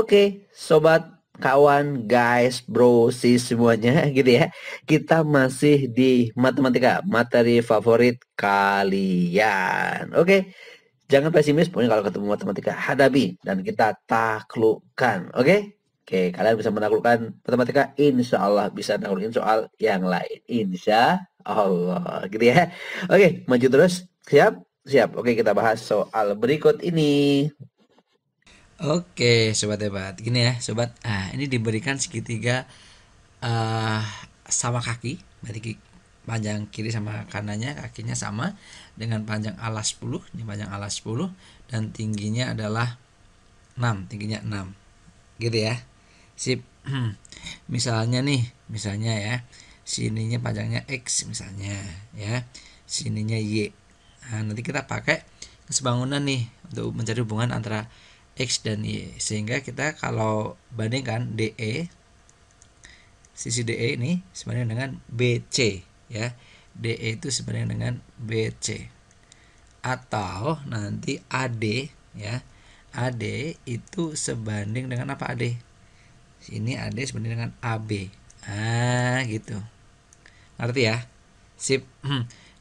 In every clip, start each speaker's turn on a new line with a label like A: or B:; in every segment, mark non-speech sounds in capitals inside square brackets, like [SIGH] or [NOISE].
A: Oke, sobat kawan, guys, bro, sis semuanya [LAUGHS] gitu ya. Kita masih di matematika, materi favorit kalian. Oke. Jangan pesimis, pokoknya kalau ketemu matematika hadapi dan kita taklukkan, oke? Oke, kalian bisa menaklukkan matematika, insya Allah bisa menaklukkan soal yang lain, insya Allah, gitu ya. Oke, maju terus, siap? Siap, oke kita bahas soal berikut ini.
B: Oke, sobat hebat. Gini ya, sobat. Ah, ini diberikan segitiga uh, sama kaki, berarti panjang kiri sama kanannya, kakinya sama dengan panjang alas 10, ini panjang alas 10 dan tingginya adalah 6, tingginya 6. Gitu ya. Sip. [CLEARS THROAT] misalnya nih, misalnya ya, sininya panjangnya x misalnya, ya. Sininya y. Nah, nanti kita pakai kesebangunan nih untuk mencari hubungan antara X dan Y sehingga kita kalau bandingkan DE sisi DE ini sebenarnya dengan BC ya DE itu sebenarnya dengan BC atau nanti AD ya AD itu sebanding dengan apa AD ini AD sebanding dengan AB ah gitu ngerti ya sip [CLEARS THROAT]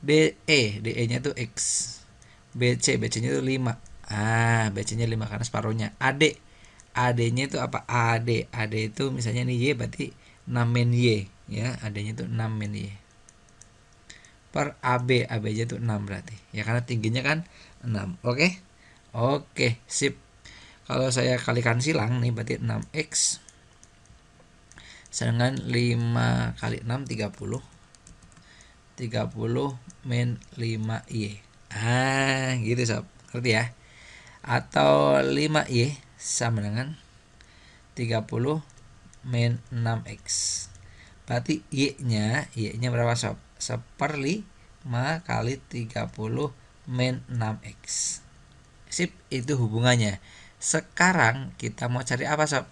B: DE DE nya itu X BC BC nya itu 5 Ah, BC-nya 5 karena separuhnya. AD. AD-nya itu apa? AD. AD itu misalnya nih Y berarti 6 min Y ya. AD-nya itu 6 min Y. Per AB, AB aja itu 6 berarti. Ya karena tingginya kan 6. Oke. Okay? Oke, okay, sip. Kalau saya kalikan silang nih berarti 6x sedangkan 5 kali 6 30 30 min 5y ah gitu sob ngerti ya Oke atau 5Y sama dengan 30 min 6X berarti Y-nya Y-nya berapa sob? seper 5 kali 30 min 6X sip itu hubungannya sekarang kita mau cari apa sob?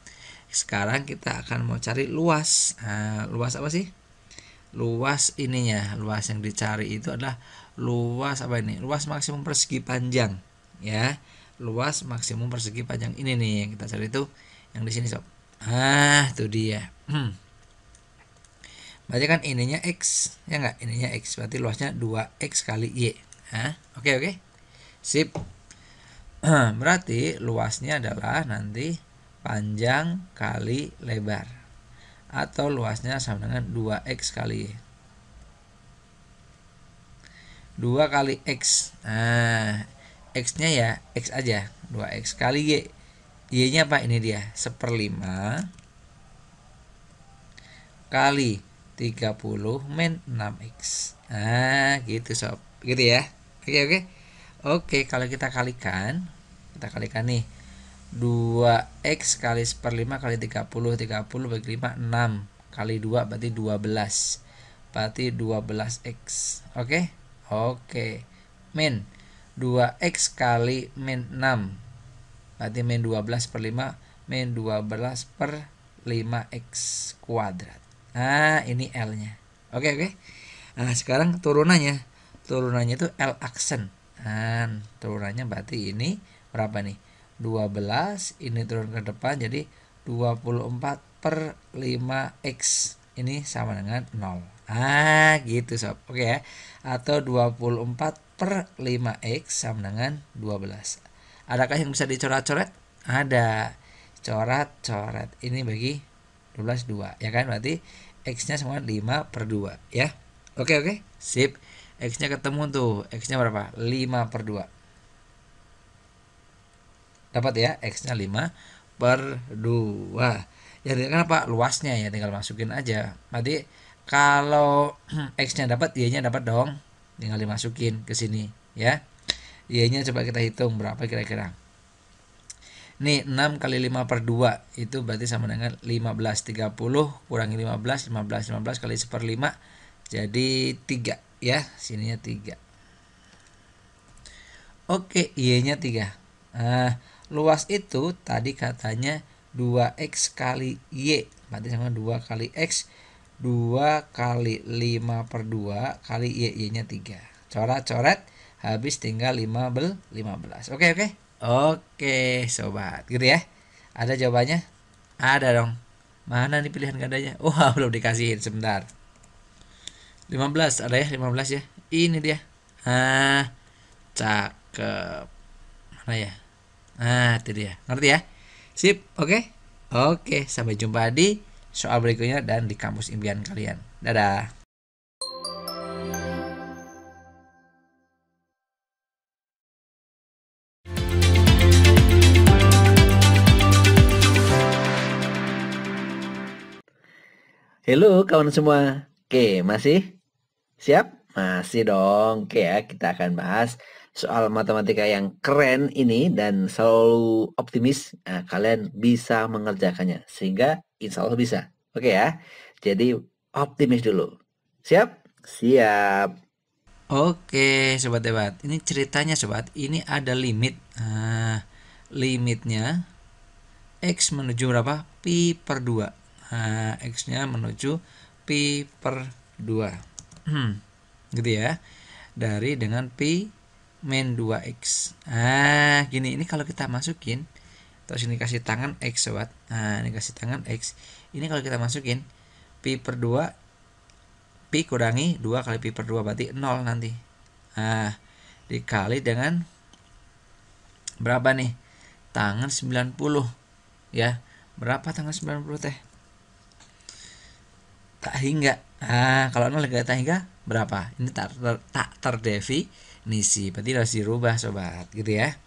B: sekarang kita akan mau cari luas nah, luas apa sih? luas ininya luas yang dicari itu adalah luas apa ini luas maksimum persegi panjang ya luas maksimum persegi panjang ini nih yang kita cari itu yang di sini sob ah itu dia hmm. berarti kan ininya x ya enggak ininya x berarti luasnya 2x kali y ah oke okay, oke okay. sip [CLEARS THROAT] berarti luasnya adalah nanti panjang kali lebar atau luasnya sama dengan 2x kali y 2 kali x nah x nya ya x aja 2x kali y y nya apa ini dia 1 per 5 kali 30 min 6x nah gitu sob gitu ya oke okay, oke okay. oke okay, kalau kita kalikan kita kalikan nih 2x kali 1 per 5 kali 30 30 bagi 5 6 kali 2 berarti 12 berarti 12x oke okay? oke okay. min 2x kali min 6 berarti min 12 per 5 min 12 per 5x kuadrat nah ini L nya oke okay, oke okay. nah sekarang turunannya turunannya itu L aksen nah, turunannya berarti ini berapa nih 12 ini turun ke depan jadi 24 per 5x ini sama dengan 0 ah gitu sob oke okay, ya atau 24 per 5x sama dengan 12. Adakah yang bisa dicoret-coret? Ada. Coret-coret. Ini bagi 12 2, ya kan? Berarti x-nya sama 5 per 2, ya. Oke, oke. Sip. X-nya ketemu tuh. X-nya berapa? 5 per 2. Dapat ya? X-nya 5 per 2. Ya, kenapa? Kan, Luasnya ya. Tinggal masukin aja. Berarti kalau [CLEARS THROAT] X-nya dapat, Y-nya dapat dong tinggal dimasukin ke sini ya Y-nya coba kita hitung berapa kira-kira nih 6 kali 5 per 2 itu berarti sama dengan 15 30 kurangi 15 15 15 kali 1 per 5 jadi 3 ya sininya 3 Oke Y-nya 3 nah, luas itu tadi katanya 2x kali Y berarti sama 2 kali X 2 kali 5 per 2 kali Y-nya Y 3. Coret-coret habis tinggal 15 15. Oke, oke. Oke, sobat. Gitu ya. Ada jawabannya? Ada dong. Mana nih pilihan gandanya? Wah, [LAUGHS] belum dikasihin sebentar. 15 ada ya, 15 ya. Ini dia. Ah, cakep. Mana ya? Ah, itu dia. Ngerti ya? Sip, oke. Okay? Oke, sampai jumpa di soal berikutnya dan di kampus impian kalian. Dadah.
A: Halo kawan semua. Oke, masih siap? Masih dong. Oke ya, kita akan bahas soal matematika yang keren ini dan selalu optimis nah, kalian bisa mengerjakannya sehingga Insya Allah bisa. Oke ya. Jadi optimis dulu. Siap? Siap. Oke,
B: sobat debat. Ini ceritanya sobat. Ini ada limit. Nah, limitnya x menuju berapa? Pi per 2. Nah, x-nya menuju pi per 2. Hmm, gitu ya. Dari dengan pi min 2x. Ah, gini. Ini kalau kita masukin terus ini kasih tangan x sobat. Nah, ini kasih tangan X. Ini kalau kita masukin, Pi per 2, Pi kurangi 2 kali Pi per 2, berarti 0 nanti. Nah, dikali dengan berapa nih? Tangan 90, ya. Berapa tangan 90 teh? Tak hingga. Nah, kalau 0 tak hingga, berapa? Ini tak, ter, tak terdefinisi, berarti harus dirubah sobat, gitu ya.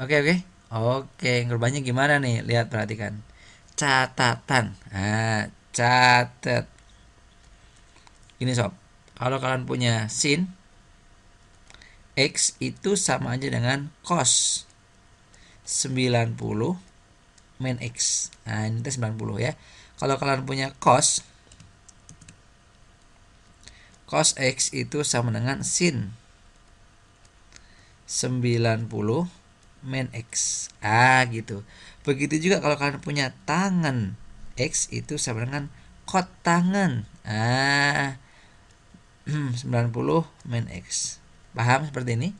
B: Oke, oke. Oke, ngerubahnya gimana nih? Lihat perhatikan catatan. Nah, catat. Ini sob, kalau kalian punya sin X itu sama aja dengan cos 90 min X. Nah, ini 90 ya. Kalau kalian punya cos cos X itu sama dengan sin 90 min X. Ah, gitu. Begitu juga kalau kalian punya tangan X itu sama dengan kot tangan. Ah. 90 hmm, min X. Paham seperti ini?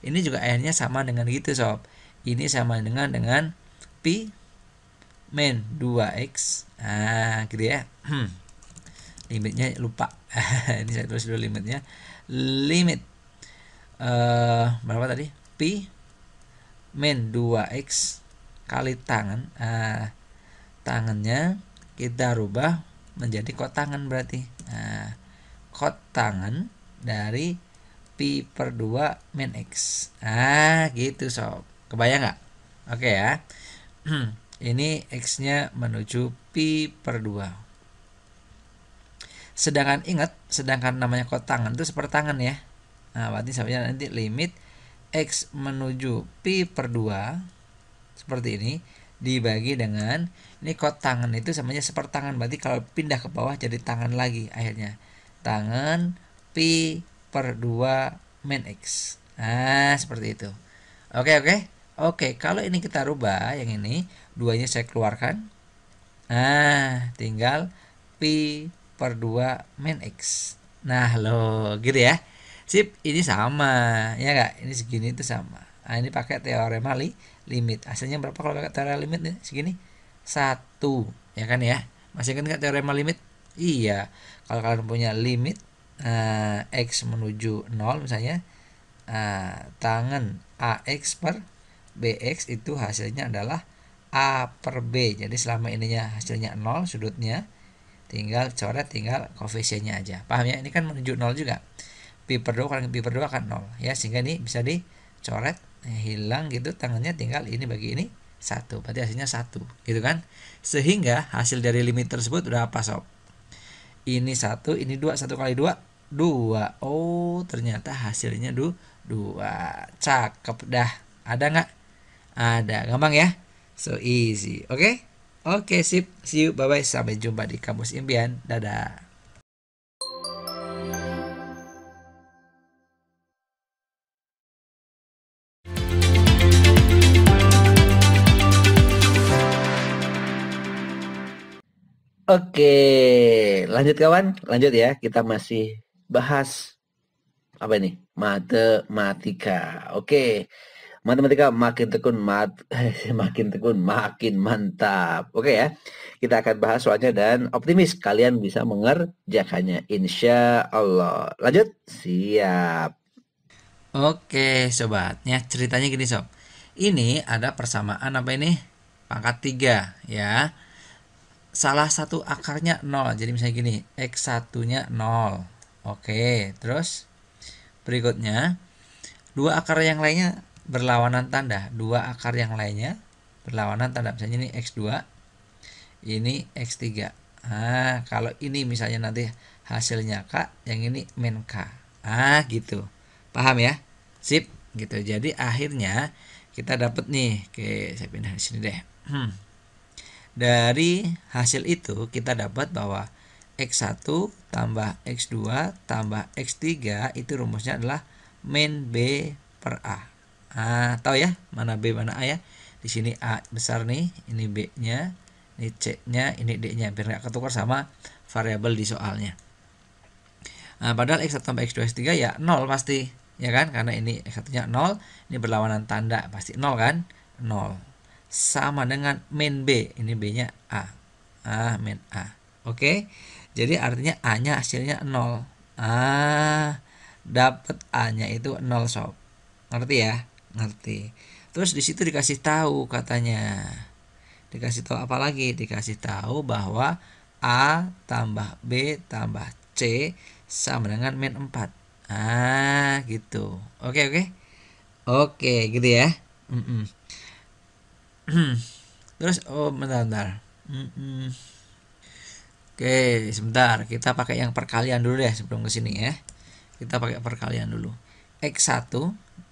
B: Ini juga akhirnya sama dengan gitu sob. Ini sama dengan dengan pi min 2x. Ah, gitu ya. Hmm. limitnya lupa. [LAUGHS] ini saya tulis dulu limitnya. Limit uh, berapa tadi? pi min 2x kali tangan nah, tangannya kita rubah menjadi kot tangan berarti nah, eh, kot tangan dari pi per 2 min x ah gitu sob kebayang nggak oke okay, ya [CLEARS THROAT] ini x nya menuju pi per 2 sedangkan ingat sedangkan namanya kot tangan itu seperti tangan ya nah berarti sampai nanti limit x menuju pi per 2 seperti ini dibagi dengan ini kot tangan itu samanya seperti tangan berarti kalau pindah ke bawah jadi tangan lagi akhirnya tangan pi per 2 min x nah seperti itu oke oke oke kalau ini kita rubah yang ini duanya saya keluarkan nah tinggal pi per 2 min x nah lo gitu ya sip ini sama ya enggak ini segini itu sama nah, ini pakai teorema li, limit hasilnya berapa kalau pakai teorema limit nih segini satu ya kan ya masih kan enggak teorema limit iya kalau kalian punya limit uh, x menuju 0 misalnya uh, tangan ax per bx itu hasilnya adalah a per b jadi selama ininya hasilnya 0 sudutnya tinggal coret tinggal koefisiennya aja paham ya ini kan menuju 0 juga pi per 2 kurang pi per 2 akan 0 ya sehingga ini bisa dicoret hilang gitu tangannya tinggal ini bagi ini satu berarti hasilnya satu gitu kan sehingga hasil dari limit tersebut udah apa sob ini satu ini dua satu kali dua dua oh ternyata hasilnya du dua cakep dah ada nggak ada gampang ya so easy oke okay? oke okay, sip see you bye bye sampai jumpa di kampus impian
A: dadah Oke, lanjut kawan, lanjut ya. Kita masih bahas apa ini? Matematika. Oke. Matematika makin tekun mat [LAUGHS] makin tekun makin mantap. Oke ya. Kita akan bahas soalnya dan optimis kalian bisa mengerjakannya insya Allah. Lanjut. Siap.
B: Oke, sobat. Ya, ceritanya gini, sob. Ini ada persamaan apa ini? Pangkat 3 ya salah satu akarnya 0. Jadi misalnya gini, x satunya 0. Oke, terus berikutnya dua akar yang lainnya berlawanan tanda. Dua akar yang lainnya berlawanan tanda. Misalnya ini X2, ini X3. Ah, kalau ini misalnya nanti hasilnya K, yang ini min K. Ah, gitu. Paham ya? Sip, gitu. Jadi akhirnya kita dapat nih. Oke, saya pindah di sini deh. Hmm. Dari hasil itu kita dapat bahwa X1 tambah X2 tambah X3 itu rumusnya adalah min B per A. Nah, tahu ya mana B mana A ya? Di sini A besar nih, ini B-nya, ini C-nya, ini D-nya biar nggak ketukar sama variabel di soalnya. Nah, padahal X1 tambah X2 X3 ya 0 pasti, ya kan? Karena ini X1-nya 0, ini berlawanan tanda pasti 0 kan? 0 sama dengan min B. Ini B-nya A. A min A. Oke. Jadi artinya A-nya hasilnya 0. Ah, dapat A-nya itu 0 sob. Ngerti ya? Ngerti. Terus di situ dikasih tahu katanya. Dikasih tahu apa lagi? Dikasih tahu bahwa A tambah B tambah C sama dengan min 4. Ah, gitu. Oke, oke. Oke, gitu ya. Mm -mm. Hmm. terus oh bentar bentar mm -mm. Oke, sebentar. Kita pakai yang perkalian dulu deh sebelum ke sini ya. Kita pakai perkalian dulu. X1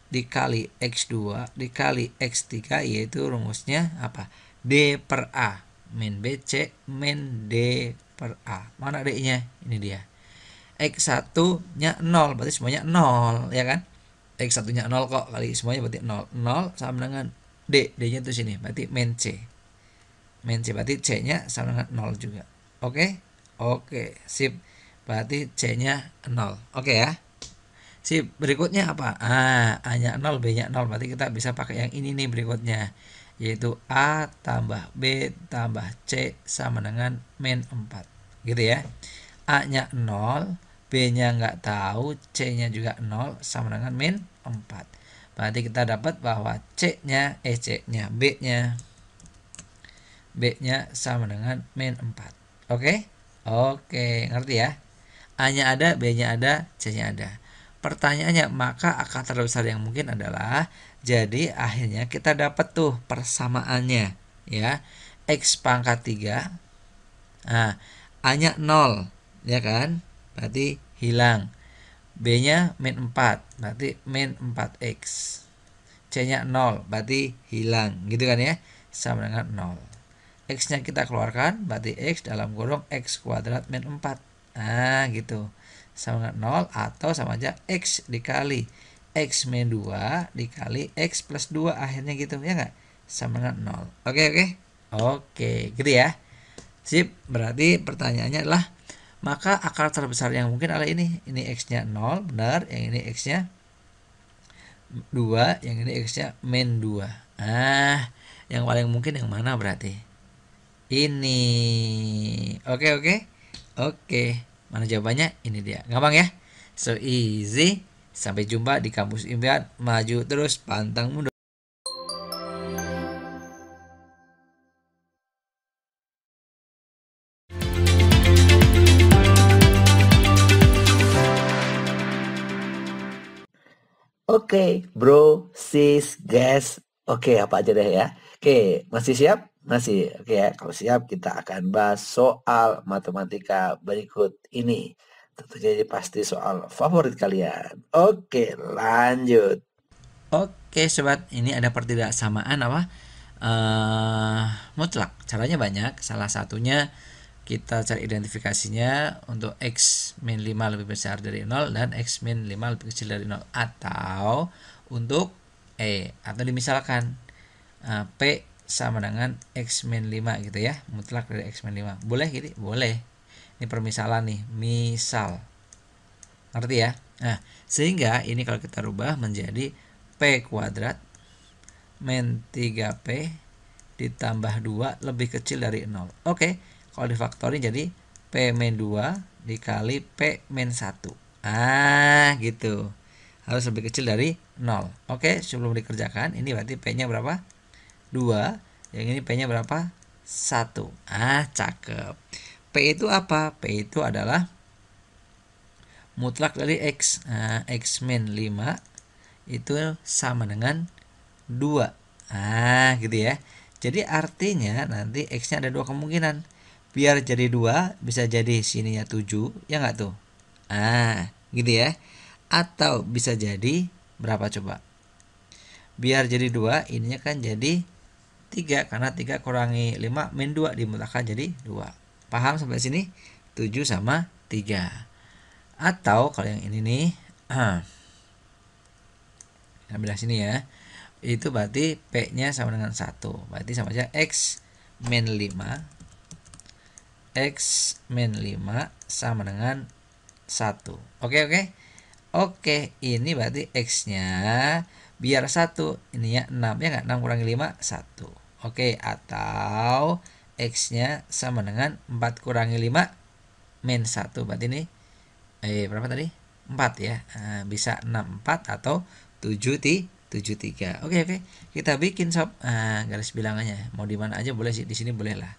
B: dikali X2 dikali X3 yaitu rumusnya apa? D per A. Min BC min D per A. Mana D-nya? Ini dia. X1-nya 0, berarti semuanya 0, ya kan? X1-nya 0 kok, kali semuanya berarti 0. 0 sama dengan D D-nya tuh sini berarti main C main C berarti C-nya sama dengan 0 juga oke okay? oke okay, sip berarti C-nya 0 oke okay ya sip berikutnya apa ah A-nya 0 B-nya 0 berarti kita bisa pakai yang ini nih berikutnya yaitu A tambah B tambah C sama dengan main 4 gitu ya A nya 0 B nya nggak tahu C nya juga 0 sama dengan main 4 Berarti kita dapat bahwa C-nya, eh C-nya, B-nya, B-nya sama dengan min 4. Oke? Oke, ngerti ya? A-nya ada, B-nya ada, C-nya ada. Pertanyaannya, maka akar terbesar yang mungkin adalah jadi akhirnya kita dapat tuh persamaannya ya. X pangkat 3. Nah, A-nya 0, ya kan? Berarti hilang. B-nya min 4, berarti min 4X. C-nya 0, berarti hilang, gitu kan ya. Sama dengan 0. X-nya kita keluarkan, berarti X dalam kurung X kuadrat min 4. Nah, gitu. Sama dengan 0 atau sama aja X dikali. X min 2 dikali X plus 2, akhirnya gitu, ya nggak? Sama dengan 0. Oke, okay, oke. Okay? Oke, okay, gitu ya. Sip, berarti pertanyaannya adalah maka akar terbesar yang mungkin adalah ini ini x-nya 0 benar yang ini x-nya 2 yang ini x-nya min 2 ah yang paling mungkin yang mana berarti ini oke okay, oke okay. oke okay. mana jawabannya ini dia gampang ya so easy sampai jumpa di kampus impian maju terus pantang mundur
A: Oke, okay, bro, sis, guys. Oke, okay, apa aja deh ya. Oke, okay, masih siap? Masih. Oke okay, ya, kalau siap kita akan bahas soal matematika berikut ini. Tentunya ini pasti soal favorit kalian. Oke, okay, lanjut.
B: Oke, okay, sobat, ini ada pertidaksamaan apa? Uh, mutlak. Caranya banyak. Salah satunya kita cari identifikasinya untuk x min 5 lebih besar dari 0 dan x min 5 lebih kecil dari 0 atau untuk E atau dimisalkan uh, P sama dengan x min 5 gitu ya mutlak dari x min 5 boleh gitu boleh ini permisalan nih misal ngerti ya nah sehingga ini kalau kita rubah menjadi P kuadrat min 3P ditambah 2 lebih kecil dari 0 oke okay kalau difaktori jadi P min 2 dikali P min 1 ah gitu harus lebih kecil dari 0 oke sebelum dikerjakan ini berarti P nya berapa 2 yang ini P nya berapa 1 ah cakep P itu apa? P itu adalah mutlak dari X nah, X min 5 itu sama dengan 2 ah gitu ya jadi artinya nanti X nya ada dua kemungkinan biar jadi dua bisa jadi sininya tujuh ya nggak tuh ah gitu ya atau bisa jadi berapa coba biar jadi dua ininya kan jadi tiga karena tiga kurangi lima min dua dimulakan jadi dua paham sampai sini tujuh sama tiga atau kalau yang ini nih [CLEARS THROAT] ambil sini ya itu berarti P nya sama dengan satu berarti sama aja X min 5 X min 5 sama dengan 1. Oke, oke. Oke, ini berarti X-nya biar 1. Ini ya 6, ya gak 6 kurangi 5, 1. Oke, atau X-nya sama dengan 4 kurangi 5, min 1. Berarti ini, eh berapa tadi? 4 ya. Eh, bisa 6, 4 atau 7, di 73. Oke, oke. Kita bikin sob. Eh, garis bilangannya. Mau dimana aja boleh sih. Di sini boleh lah.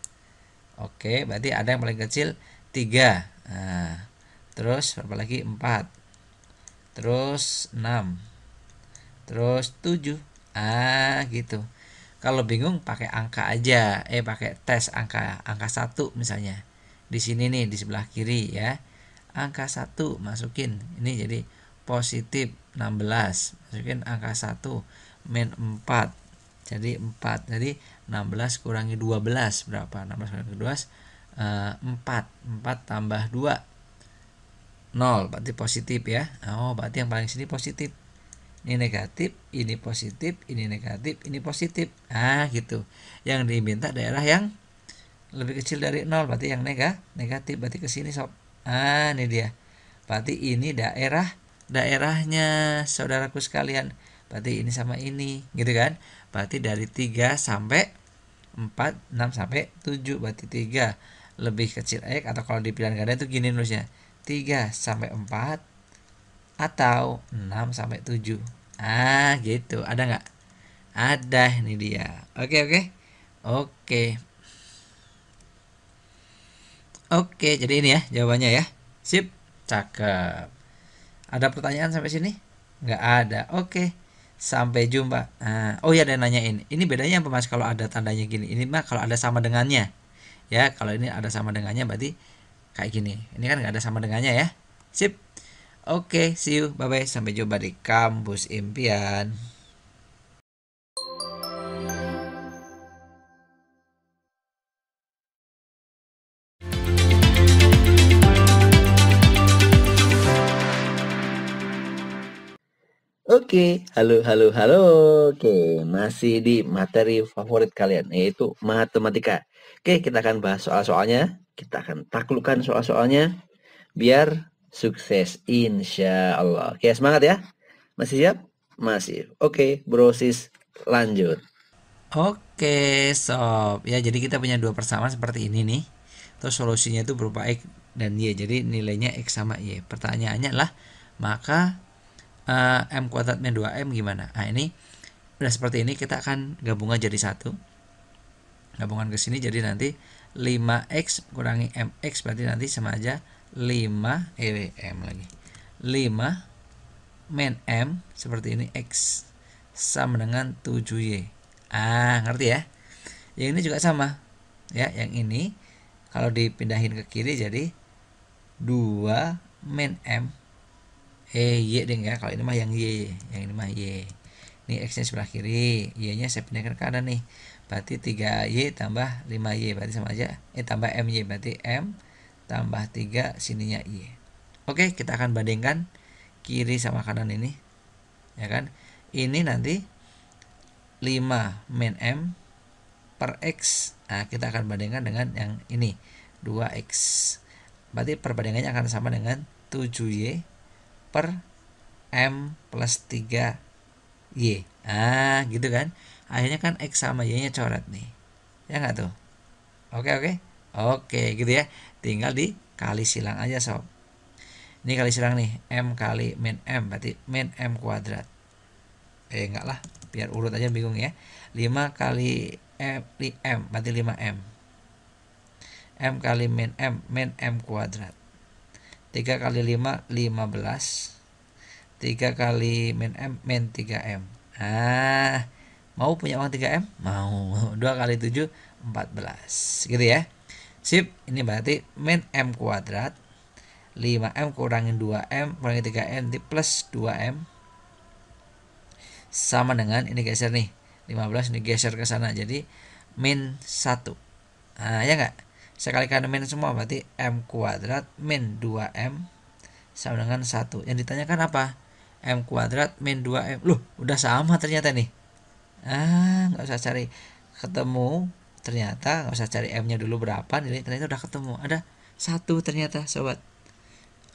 B: Oke, berarti ada yang paling kecil 3. Nah, terus berapa lagi? 4. Terus 6. Terus 7. Ah, gitu. Kalau bingung pakai angka aja. Eh, pakai tes angka angka 1 misalnya. Di sini nih di sebelah kiri ya. Angka 1 masukin. Ini jadi positif 16. Masukin angka 1 min 4. Jadi 4. Jadi 16 kurangi 12 berapa? 16 kurangi 12 4. 4 tambah 2 0 berarti positif ya. Oh, berarti yang paling sini positif. Ini negatif, ini positif, ini negatif, ini positif. Ah, gitu. Yang diminta daerah yang lebih kecil dari 0 berarti yang nega, negatif berarti kesini sob. Ah, ini dia. Berarti ini daerah daerahnya saudaraku sekalian berarti ini sama ini gitu kan berarti dari 3 sampai 4, 6 sampai 7 berarti 3 lebih kecil X atau kalau di pilihan ganda itu gini nulisnya 3 sampai 4 atau 6 sampai 7 ah gitu ada nggak ada ini dia oke oke oke oke jadi ini ya jawabannya ya sip cakep ada pertanyaan sampai sini nggak ada oke Sampai jumpa. Nah, oh ya ada yang nanyain. Ini bedanya apa Mas kalau ada tandanya gini? Ini mah kalau ada sama dengannya. Ya, kalau ini ada sama dengannya berarti kayak gini. Ini kan nggak ada sama dengannya ya. Sip. Oke, okay, see you. Bye bye. Sampai jumpa di kampus impian.
A: Oke, halo, halo, halo. Oke, masih di materi favorit kalian, yaitu matematika. Oke, kita akan bahas soal-soalnya. Kita akan taklukan soal-soalnya. Biar sukses, insya Allah. Oke, semangat ya. Masih siap? Masih. Oke, brosis lanjut. Oke, sob.
B: Ya, jadi kita punya dua persamaan seperti ini nih. Terus solusinya itu berupa X dan Y. Jadi nilainya X sama Y. Pertanyaannya lah, maka uh, m kuadrat min 2m gimana nah ini udah seperti ini kita akan gabungan jadi satu gabungan ke sini jadi nanti 5x kurangi mx berarti nanti sama aja 5 eh, m lagi 5 min m seperti ini x sama dengan 7y ah ngerti ya yang ini juga sama ya yang ini kalau dipindahin ke kiri jadi 2 min m eh y deng ya kalau ini mah yang y yang ini mah y ini x nya sebelah kiri y nya saya pindahkan ke kanan nih berarti 3y tambah 5y berarti sama aja eh tambah m y berarti m tambah 3 sininya y oke kita akan bandingkan kiri sama kanan ini ya kan ini nanti 5 min m per x nah kita akan bandingkan dengan yang ini 2x berarti perbandingannya akan sama dengan 7y per M plus 3 Y. Ah, gitu kan. Akhirnya kan X sama Y-nya coret nih. Ya nggak tuh? Oke, oke. Oke, gitu ya. Tinggal dikali silang aja, sob. Ini kali silang nih, M kali min M, berarti min M kuadrat. Eh, enggak lah. Biar urut aja bingung ya. 5 kali M, M berarti 5M. M kali min M, min M kuadrat. 3 kali 5 15 3 kali min M min 3M ah mau punya uang 3M mau 2 kali 7 14 gitu ya sip ini berarti min M kuadrat 5M kurangin 2M kurangin 3M di plus 2M sama dengan ini geser nih 15 ini geser ke sana jadi min 1 nah ya enggak saya kalikan min semua berarti m kuadrat min 2m sama dengan 1 yang ditanyakan apa m kuadrat min 2m loh udah sama ternyata nih ah nggak usah cari ketemu ternyata nggak usah cari m nya dulu berapa nilai ternyata udah ketemu ada satu ternyata sobat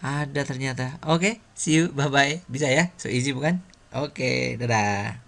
B: ada ternyata oke okay, see you bye bye bisa ya so easy bukan oke
A: okay, dadah